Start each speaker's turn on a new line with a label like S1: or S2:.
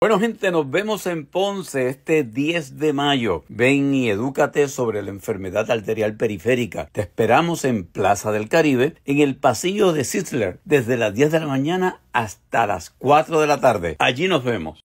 S1: Bueno gente, nos vemos en Ponce este 10 de mayo. Ven y edúcate sobre la enfermedad arterial periférica. Te esperamos en Plaza del Caribe, en el pasillo de Sitzler, desde las 10 de la mañana hasta las 4 de la tarde. Allí nos vemos.